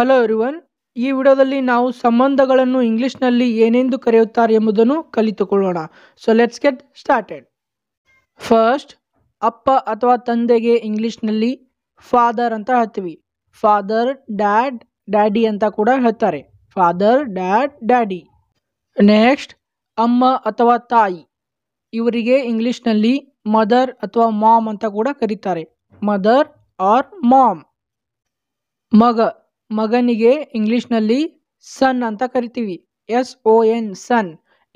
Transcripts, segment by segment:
hello everyone ಈ ವಿಡಿಯೋದಲ್ಲಿ ನಾವು ಸಂಬಂಧಗಳನ್ನು ಇಂಗ್ಲಿಷ್ನಲ್ಲಿ ಏನೆಂದು ಕರೆಯುತ್ತಾರೆ ಎಂಬುದನ್ನು ಕಲಿತುಕೊಳ್ಳೋಣ so let's get started first ಅಪ್ಪ ಅಥವಾ ತಂದೆಗೆ ಇಂಗ್ಲಿಷ್ನಲ್ಲಿ ಫಾದರ್ ಅಂತ ಹೇಳ್ತೀವಿ ಫಾದರ್ ಡ್ಯಾಡ್ ಡ್ಯಾಡಿ ಅಂತ ಕೂಡ ಹೇಳ್ತಾರೆ ಫಾದರ್ ಡ್ಯಾಡ್ ಡ್ಯಾಡಿ ನೆಕ್ಸ್ಟ್ ಅಮ್ಮ ಅಥವಾ ತಾಯಿ ಇವರಿಗೆ ಇಂಗ್ಲಿಷ್ನಲ್ಲಿ ಮದರ್ ಅಥವಾ ಮಾಮ್ ಅಂತ ಕೂಡ ಕರೀತಾರೆ ಮದರ್ ಆರ್ ಮಾಮ್ ಮಗ ಮಗನಿಗೆ ಇಂಗ್ಲೀಷ್ನಲ್ಲಿ ಸನ್ ಅಂತ ಕರಿತೀವಿ S O N son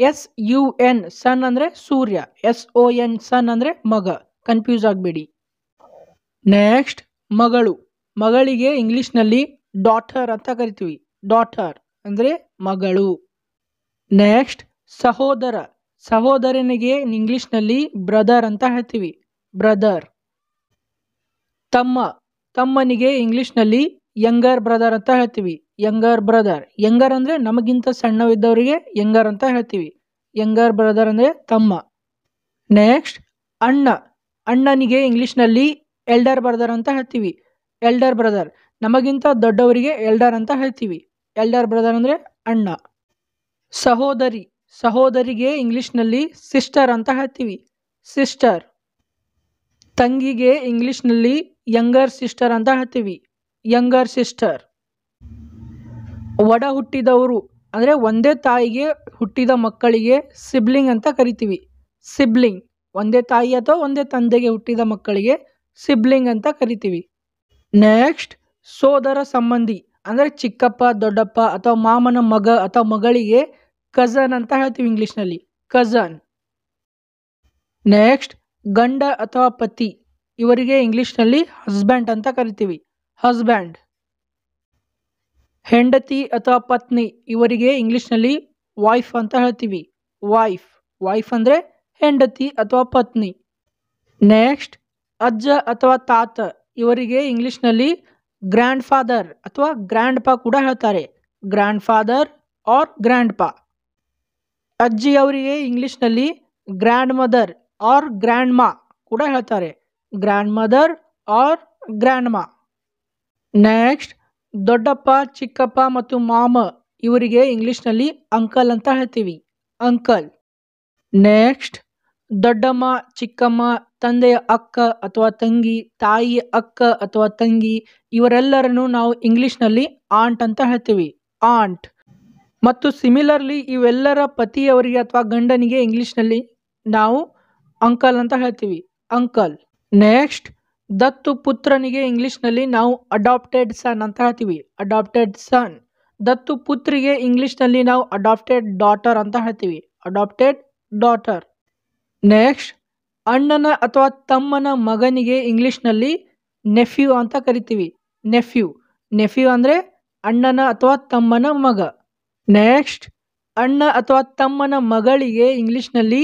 S U N sun ಅಂದರೆ ಸೂರ್ಯ ಎಸ್ ಒ ಎನ್ ಸನ್ ಅಂದರೆ ಮಗ ಕನ್ಫ್ಯೂಸ್ ಆಗಬೇಡಿ ನೆಕ್ಸ್ಟ್ ಮಗಳು ಮಗಳಿಗೆ ಇಂಗ್ಲೀಷ್ನಲ್ಲಿ ಡಾಟರ್ ಅಂತ ಕರಿತೀವಿ ಡಾಟರ್ ಅಂದರೆ ಮಗಳು ನೆಕ್ಸ್ಟ್ ಸಹೋದರ ಸಹೋದರನಿಗೆ ಇಂಗ್ಲೀಷ್ನಲ್ಲಿ ಬ್ರದರ್ ಅಂತ ಹೇಳ್ತೀವಿ ಬ್ರದರ್ ತಮ್ಮ ತಮ್ಮನಿಗೆ ಇಂಗ್ಲೀಷ್ನಲ್ಲಿ ಯಂಗರ್ ಬ್ರದರ್ ಅಂತ ಹೇಳ್ತೀವಿ ಯಂಗರ್ ಬ್ರದರ್ ಯಂಗರ್ ಅಂದರೆ ನಮಗಿಂತ ಸಣ್ಣವಿದ್ದವರಿಗೆ ಯಂಗರ್ ಅಂತ ಹೇಳ್ತೀವಿ ಯಂಗರ್ ಬ್ರದರ್ ಅಂದರೆ ತಮ್ಮ ನೆಕ್ಸ್ಟ್ ಅಣ್ಣ ಅಣ್ಣನಿಗೆ ಇಂಗ್ಲೀಷ್ನಲ್ಲಿ ಎಲ್ಡರ್ ಬ್ರದರ್ ಅಂತ ಹೇಳ್ತೀವಿ ಎಲ್ಡರ್ ಬ್ರದರ್ ನಮಗಿಂತ ದೊಡ್ಡವರಿಗೆ ಎಲ್ಡರ್ ಅಂತ ಹೇಳ್ತೀವಿ ಎಲ್ಡರ್ ಬ್ರದರ್ ಅಂದರೆ ಅಣ್ಣ ಸಹೋದರಿ ಸಹೋದರಿಗೆ ಇಂಗ್ಲೀಷ್ನಲ್ಲಿ ಸಿಸ್ಟರ್ ಅಂತ ಹೇಳ್ತೀವಿ ಸಿಸ್ಟರ್ ತಂಗಿಗೆ ಇಂಗ್ಲೀಷ್ನಲ್ಲಿ ಯಂಗರ್ ಸಿಸ್ಟರ್ ಅಂತ ಹೇಳ್ತೀವಿ ಯಂಗರ್ ಸಿಸ್ಟರ್ ಒಡ ಹುಟ್ಟಿದವರು ಅಂದರೆ ಒಂದೇ ತಾಯಿಗೆ ಹುಟ್ಟಿದ ಮಕ್ಕಳಿಗೆ ಸಿಬ್ಲಿಂಗ್ ಅಂತ ಕರಿತೀವಿ ಸಿಬ್ಲಿಂಗ್ ಒಂದೇ ತಾಯಿ ಅಥವಾ ಒಂದೇ ತಂದೆಗೆ ಹುಟ್ಟಿದ ಮಕ್ಕಳಿಗೆ ಸಿಬ್ಲಿಂಗ್ ಅಂತ ಕರಿತೀವಿ ನೆಕ್ಸ್ಟ್ ಸೋದರ ಸಂಬಂಧಿ ಅಂದರೆ ಚಿಕ್ಕಪ್ಪ ದೊಡ್ಡಪ್ಪ ಅಥವಾ ಮಾಮನ ಮಗ ಅಥವಾ ಮಗಳಿಗೆ ಕಝನ್ ಅಂತ ಹೇಳ್ತೀವಿ ಇಂಗ್ಲೀಷ್ನಲ್ಲಿ ಕಝನ್ ನೆಕ್ಸ್ಟ್ ಗಂಡ ಅಥವಾ ಪತಿ ಇವರಿಗೆ ಇಂಗ್ಲೀಷ್ನಲ್ಲಿ ಹಸ್ಬೆಂಡ್ ಅಂತ ಕರಿತೀವಿ ಹಸ್ಬ್ಯಾಂಡ್ ಹೆಂಡತಿ ಅಥವಾ ಪತ್ನಿ ಇವರಿಗೆ ಇಂಗ್ಲೀಷ್ನಲ್ಲಿ ವೈಫ್ ಅಂತ ಹೇಳ್ತೀವಿ ವೈಫ್ ವೈಫ್ ಅಂದರೆ ಹೆಂಡತಿ ಅಥವಾ ಪತ್ನಿ ನೆಕ್ಸ್ಟ್ ಅಜ್ಜ ಅಥವಾ ತಾತ ಇವರಿಗೆ ಇಂಗ್ಲೀಷ್ನಲ್ಲಿ ಗ್ರ್ಯಾಂಡ್ ಫಾದರ್ ಅಥವಾ ಗ್ರ್ಯಾಂಡ್ ಪಾ ಕೂಡ ಹೇಳ್ತಾರೆ ಗ್ರ್ಯಾಂಡ್ ಫಾದರ್ ಆರ್ ಗ್ರ್ಯಾಂಡ್ ಪಾ ಅಜ್ಜಿ ಅವರಿಗೆ ಇಂಗ್ಲೀಷ್ನಲ್ಲಿ grand grandmother or grandma ಕೂಡ ಹೇಳ್ತಾರೆ grandmother or grandma next ದೊಡ್ಡಪ್ಪ ಚಿಕ್ಕಪ್ಪ ಮತ್ತು ಮಾಮ ಇವರಿಗೆ ಇಂಗ್ಲೀಷ್ನಲ್ಲಿ ಅಂಕಲ್ ಅಂತ ಹೇಳ್ತೀವಿ ಅಂಕಲ್ ನೆಕ್ಸ್ಟ್ ದೊಡ್ಡಮ್ಮ ಚಿಕ್ಕಮ್ಮ ತಂದೆಯ ಅಕ್ಕ ಅಥವಾ ತಂಗಿ ತಾಯಿಯ ಅಕ್ಕ ಅಥವಾ ತಂಗಿ ಇವರೆಲ್ಲರನ್ನು ನಾವು ಇಂಗ್ಲೀಷ್ನಲ್ಲಿ ಆಂಟ್ ಅಂತ ಹೇಳ್ತೀವಿ ಆಂಟ್ ಮತ್ತು ಸಿಮಿಲರ್ಲಿ ಇವೆಲ್ಲರ ಪತಿಯವರಿಗೆ ಅಥವಾ ಗಂಡನಿಗೆ ಇಂಗ್ಲೀಷ್ನಲ್ಲಿ ನಾವು ಅಂಕಲ್ ಅಂತ ಹೇಳ್ತೀವಿ ಅಂಕಲ್ ನೆಕ್ಸ್ಟ್ ದತ್ತು ಪುತ್ರನಿಗೆ ಇಂಗ್ಲೀಷ್ನಲ್ಲಿ ನಾವು ಅಡಾಪ್ಟೆಡ್ ಸನ್ ಅಂತ ಹೇಳ್ತೀವಿ ಅಡಾಪ್ಟೆಡ್ ಸನ್ ದತ್ತು ಪುತ್ರಿಗೆ ಇಂಗ್ಲೀಷ್ನಲ್ಲಿ ನಾವು ಅಡಾಪ್ಟೆಡ್ ಡಾಟರ್ ಅಂತ ಹೇಳ್ತೀವಿ ಅಡಾಪ್ಟೆಡ್ ಡಾಟರ್ ನೆಕ್ಸ್ಟ್ ಅಣ್ಣನ ಅಥವಾ ತಮ್ಮನ ಮಗನಿಗೆ ಇಂಗ್ಲೀಷ್ನಲ್ಲಿ ನೆಫ್ಯೂ ಅಂತ ಕರಿತೀವಿ ನೆಫ್ಯೂ ನೆಫ್ಯೂ ಅಂದರೆ ಅಣ್ಣನ ಅಥವಾ ತಮ್ಮನ ಮಗ ನೆಕ್ಸ್ಟ್ ಅಣ್ಣ ಅಥವಾ ತಮ್ಮನ ಮಗಳಿಗೆ ಇಂಗ್ಲೀಷ್ನಲ್ಲಿ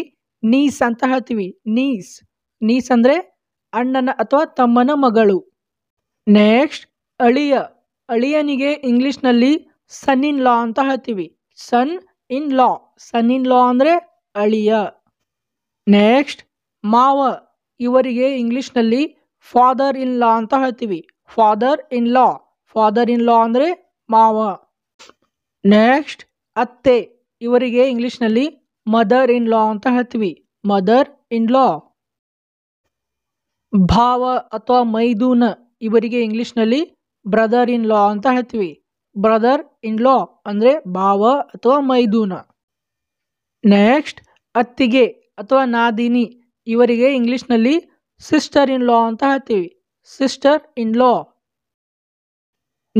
ನೀಸ್ ಅಂತ ಹೇಳ್ತೀವಿ ನೀಸ್ ನೀಸ್ ಅಂದರೆ ಅಣ್ಣನ ಅಥವಾ ತಮ್ಮನ ಮಗಳು ನೆಕ್ಸ್ಟ್ ಅಳಿಯ ಅಳಿಯನಿಗೆ ಇಂಗ್ಲೀಷ್ನಲ್ಲಿ ಸನ್ ಇನ್ ಲಾ ಅಂತ ಹೇಳ್ತೀವಿ ಸನ್ ಇನ್ ಲಾ ಸನ್ ಇನ್ ಲಾ ಅಂದರೆ ಅಳಿಯ ನೆಕ್ಸ್ಟ್ ಮಾವ ಇವರಿಗೆ ಇಂಗ್ಲೀಷ್ನಲ್ಲಿ ಫಾದರ್ ಇನ್ ಲಾ ಅಂತ ಹೇಳ್ತೀವಿ father in law father in ಲಾ ಅಂದರೆ ಮಾವ ನೆಕ್ಸ್ಟ್ ಅತ್ತೆ ಇವರಿಗೆ ಇಂಗ್ಲೀಷ್ನಲ್ಲಿ ಮದರ್ ಇನ್ ಲಾ ಅಂತ ಹೇಳ್ತೀವಿ ಮದರ್ ಇನ್ ಲಾ ಭಾವ ಅಥವಾ ಮೈದೂನ ಇವರಿಗೆ ಇಂಗ್ಲೀಷ್ನಲ್ಲಿ ಬ್ರದರ್ ಇನ್ ಲಾ ಅಂತ ಹೇಳ್ತೀವಿ ಬ್ರದರ್ ಇನ್ ಲಾ ಅಂದರೆ ಭಾವ ಅಥವಾ ಮೈದೂನ ನೆಕ್ಸ್ಟ್ ಅತ್ತಿಗೆ ಅಥವಾ ನಾದಿನಿ ಇವರಿಗೆ ಇಂಗ್ಲೀಷ್ನಲ್ಲಿ ಸಿಸ್ಟರ್ ಇನ್ ಲಾ ಅಂತ ಹೇಳ್ತೀವಿ ಸಿಸ್ಟರ್ ಇನ್ ಲಾ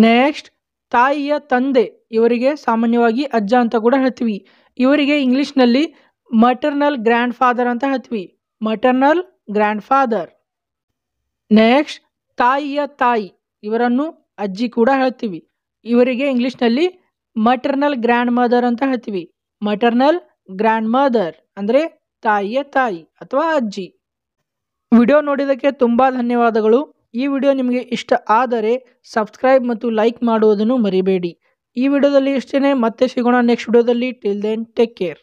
ನೆಕ್ಸ್ಟ್ ತಾಯಿಯ ತಂದೆ ಇವರಿಗೆ ಸಾಮಾನ್ಯವಾಗಿ ಅಜ್ಜ ಅಂತ ಕೂಡ ಹೇಳ್ತೀವಿ ಇವರಿಗೆ ಇಂಗ್ಲೀಷ್ನಲ್ಲಿ ಮಟರ್ನಲ್ ಗ್ರ್ಯಾಂಡ್ ಫಾದರ್ ಅಂತ ಹೇಳ್ತೀವಿ ಮಟರ್ನಲ್ ಗ್ರ್ಯಾಂಡ್ ಫಾದರ್ ನೆಕ್ಸ್ಟ್ ತಾಯಿಯ ತಾಯಿ ಇವರನ್ನು ಅಜ್ಜಿ ಕೂಡ ಹೇಳ್ತೀವಿ ಇವರಿಗೆ ಇಂಗ್ಲೀಷ್ನಲ್ಲಿ ಮಟರ್ನಲ್ ಗ್ರ್ಯಾಂಡ್ ಮದರ್ ಅಂತ ಹೇಳ್ತೀವಿ ಮಟರ್ನಲ್ ಗ್ರ್ಯಾಂಡ್ ಮದರ್ ಅಂದರೆ ತಾಯಿಯ ತಾಯಿ ಅಥವಾ ಅಜ್ಜಿ ವಿಡಿಯೋ ನೋಡಿದ್ದಕ್ಕೆ ತುಂಬ ಧನ್ಯವಾದಗಳು ಈ ವಿಡಿಯೋ ನಿಮಗೆ ಇಷ್ಟ ಆದರೆ ಸಬ್ಸ್ಕ್ರೈಬ್ ಮತ್ತು ಲೈಕ್ ಮಾಡುವುದನ್ನು ಮರಿಬೇಡಿ ಈ ವಿಡಿಯೋದಲ್ಲಿ ಇಷ್ಟೇ ಮತ್ತೆ ಸಿಗೋಣ ನೆಕ್ಸ್ಟ್ ವಿಡಿಯೋದಲ್ಲಿ ಟಿಲ್ ದೆನ್ ಟೇಕ್ ಕೇರ್